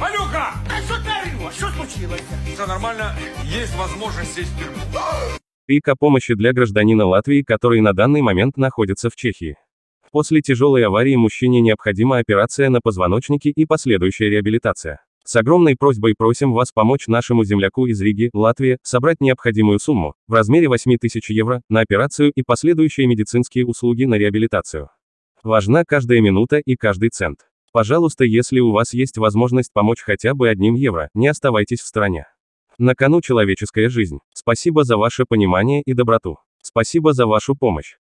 Малюха! А що дарило? Що случилось? Все нормально, есть возможность сесть в тюрьму. Крик о помощи для гражданина Латвии, который на данный момент находится в Чехии. После тяжелой аварии мужчине необходима операция на позвоночнике и последующая реабилитация. С огромной просьбой просим вас помочь нашему земляку из Риги, Латвии, собрать необходимую сумму, в размере 8 тысяч евро, на операцию и последующие медицинские услуги на реабилитацию. Важна каждая минута и каждый цент. Пожалуйста, если у вас есть возможность помочь хотя бы одним евро, не оставайтесь в стране. На кону человеческая жизнь. Спасибо за ваше понимание и доброту. Спасибо за вашу помощь.